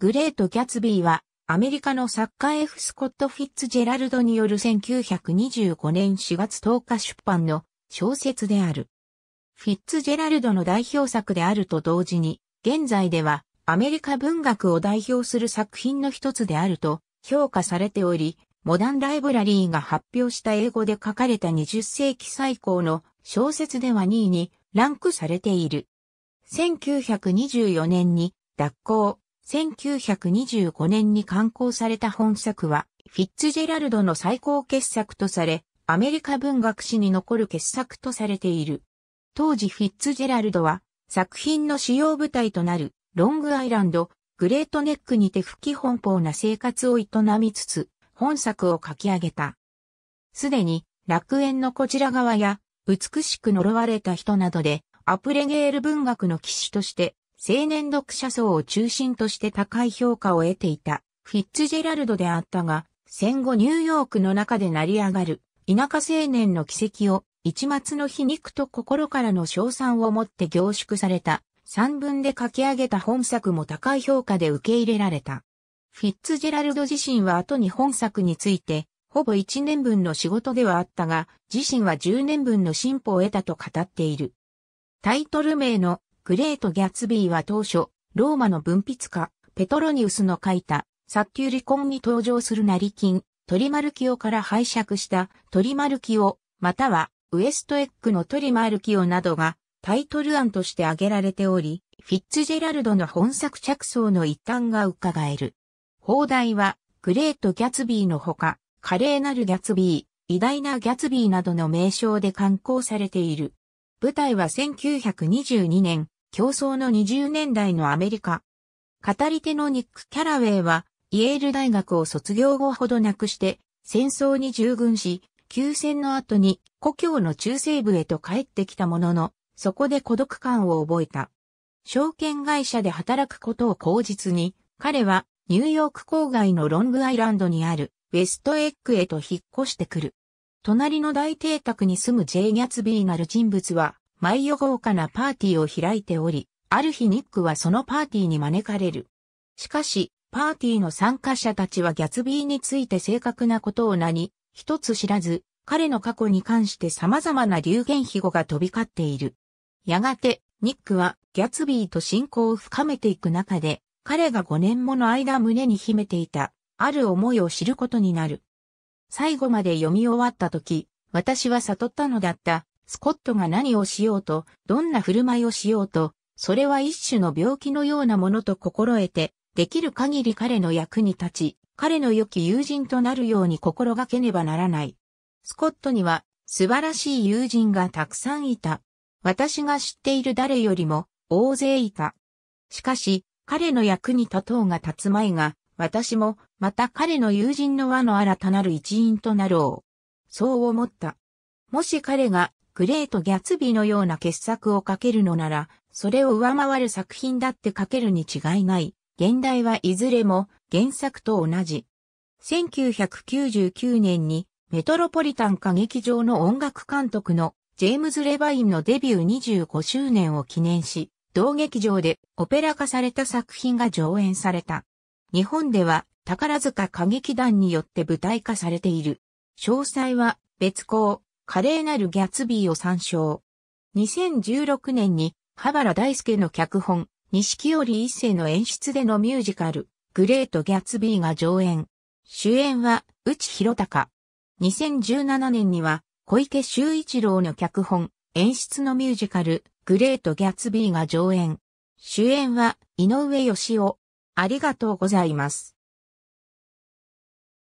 グレート・ギャツビーは、アメリカの作家 F. スコット・フィッツジェラルドによる1925年4月10日出版の小説である。フィッツジェラルドの代表作であると同時に、現在ではアメリカ文学を代表する作品の一つであると評価されており、モダンライブラリーが発表した英語で書かれた20世紀最高の小説では2位にランクされている。1924年に脱行、1925年に刊行された本作は、フィッツジェラルドの最高傑作とされ、アメリカ文学史に残る傑作とされている。当時フィッツジェラルドは、作品の主要舞台となる、ロングアイランド、グレートネックにて不基本法な生活を営みつつ、本作を書き上げた。すでに、楽園のこちら側や、美しく呪われた人などで、アプレゲール文学の騎士として、青年読者層を中心として高い評価を得ていたフィッツジェラルドであったが、戦後ニューヨークの中で成り上がる田舎青年の奇跡を一末の皮肉と心からの称賛をもって凝縮された三文で書き上げた本作も高い評価で受け入れられた。フィッツジェラルド自身は後に本作について、ほぼ1年分の仕事ではあったが、自身は10年分の進歩を得たと語っている。タイトル名のグレート・ギャツビーは当初、ローマの文筆家、ペトロニウスの書いた、サッキュリコンに登場する成金、トリマルキオから拝借したトリマルキオ、またはウエストエッグのトリマルキオなどがタイトル案として挙げられており、フィッツジェラルドの本作着想の一端が伺える。放題は、グレート・ギャツビーのほか、華麗なるギャツビー、偉大なギャツビーなどの名称で刊行されている。舞台は1922年、競争の20年代のアメリカ。語り手のニック・キャラウェイは、イエール大学を卒業後ほどなくして、戦争に従軍し、休戦の後に故郷の中西部へと帰ってきたものの、そこで孤独感を覚えた。証券会社で働くことを口実に、彼はニューヨーク郊外のロングアイランドにあるウェストエッグへと引っ越してくる。隣の大邸宅に住む J・ ギャツビーなる人物は、毎夜豪華なパーティーを開いており、ある日ニックはそのパーティーに招かれる。しかし、パーティーの参加者たちはギャツビーについて正確なことを何、一つ知らず、彼の過去に関して様々な流言飛語が飛び交っている。やがて、ニックはギャツビーと信仰を深めていく中で、彼が5年もの間胸に秘めていた、ある思いを知ることになる。最後まで読み終わった時、私は悟ったのだった。スコットが何をしようと、どんな振る舞いをしようと、それは一種の病気のようなものと心得て、できる限り彼の役に立ち、彼の良き友人となるように心がけねばならない。スコットには素晴らしい友人がたくさんいた。私が知っている誰よりも大勢いた。しかし、彼の役に立とうが立つまいが、私も、また彼の友人の輪の新たなる一員となろう。そう思った。もし彼がグレート・ギャツビーのような傑作を書けるのなら、それを上回る作品だって書けるに違いない。現代はいずれも原作と同じ。1999年にメトロポリタン歌劇場の音楽監督のジェームズ・レバインのデビュー25周年を記念し、同劇場でオペラ化された作品が上演された。日本では宝塚歌劇団によって舞台化されている。詳細は別校華麗なるギャツビーを参照。2016年に、羽原大輔の脚本、錦織一世の演出でのミュージカル、グレート・ギャツビーが上演。主演は、内博隆。2017年には、小池修一郎の脚本、演出のミュージカル、グレート・ギャツビーが上演。主演は、井上義雄。ありがとうございます。